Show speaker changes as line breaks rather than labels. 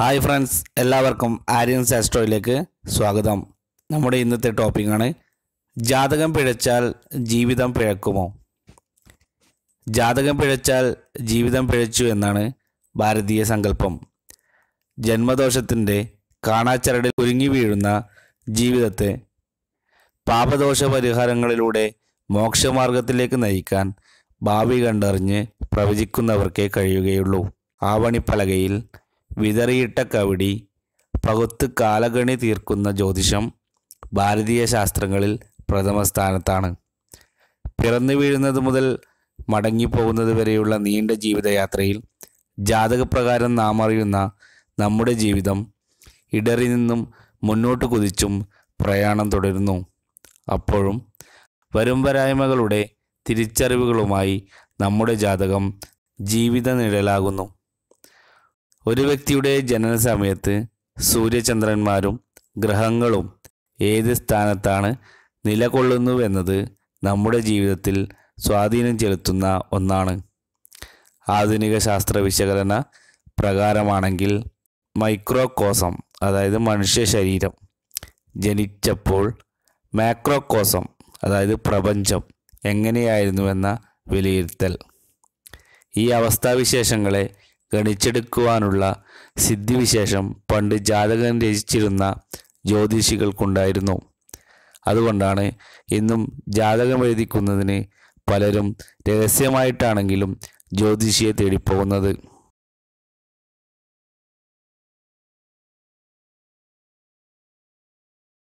hi friends എല്ലാവർക്കും ആര്യൻസ് ആസ്ട്രോയിലേക്ക് സ്വാഗതം നമ്മുടെ ഇന്നത്തെ ടോപ്പിക്കാണ് ജാതകം പിഴച്ചാൽ ജീവിതം പിഴക്കുമോ ജാതകം പിഴച്ചാൽ ജീവിതം പിഴച്ചു എന്നാണ് ഭാരതീയ സങ്കല്പം ജന്മദോഷത്തിൻ്റെ കാണാച്ചരടിൽ ഒരുങ്ങി വീഴുന്ന ജീവിതത്തെ പാപദോഷ പരിഹാരങ്ങളിലൂടെ മോക്ഷമാർഗത്തിലേക്ക് നയിക്കാൻ ഭാവി കണ്ടറിഞ്ഞ് പ്രവചിക്കുന്നവർക്കേ കഴിയുകയുള്ളൂ ആവണിപ്പലകയിൽ വിതറിയിട്ട കവിടി പകുത്ത് കാലഗണി തീർക്കുന്ന ജ്യോതിഷം ഭാരതീയ ശാസ്ത്രങ്ങളിൽ പ്രഥമ സ്ഥാനത്താണ് പിറന്നു വീഴുന്നത് മുതൽ മടങ്ങിപ്പോകുന്നത് വരെയുള്ള നീണ്ട ജീവിതയാത്രയിൽ ജാതകപ്രകാരം നാം അറിയുന്ന നമ്മുടെ ജീവിതം ഇടറി നിന്നും മുന്നോട്ട് കുതിച്ചും പ്രയാണം തുടരുന്നു അപ്പോഴും വരുംവരായ്മകളുടെ തിരിച്ചറിവുകളുമായി നമ്മുടെ ജാതകം ജീവിത നിഴലാകുന്നു ഒരു വ്യക്തിയുടെ ജനന സമയത്ത് സൂര്യചന്ദ്രന്മാരും ഗ്രഹങ്ങളും ഏത് സ്ഥാനത്താണ് നിലകൊള്ളുന്നുവെന്നത് നമ്മുടെ ജീവിതത്തിൽ സ്വാധീനം ചെലുത്തുന്ന ഒന്നാണ് ആധുനിക ശാസ്ത്ര വിശകലന പ്രകാരമാണെങ്കിൽ മൈക്രോകോസം അതായത് മനുഷ്യ ശരീരം ജനിച്ചപ്പോൾ മാക്രോകോസം അതായത് പ്രപഞ്ചം എങ്ങനെയായിരുന്നുവെന്ന വിലയിരുത്തൽ ഈ അവസ്ഥാവിശേഷങ്ങളെ ഗണിച്ചെടുക്കുവാനുള്ള സിദ്ധിവിശേഷം പണ്ട് ജാതകൻ രചിച്ചിരുന്ന ജ്യോതിഷികൾക്കുണ്ടായിരുന്നു അതുകൊണ്ടാണ് ഇന്നും ജാതകം എഴുതിക്കുന്നതിന് പലരും രഹസ്യമായിട്ടാണെങ്കിലും ജ്യോതിഷിയെ തേടിപ്പോകുന്നത്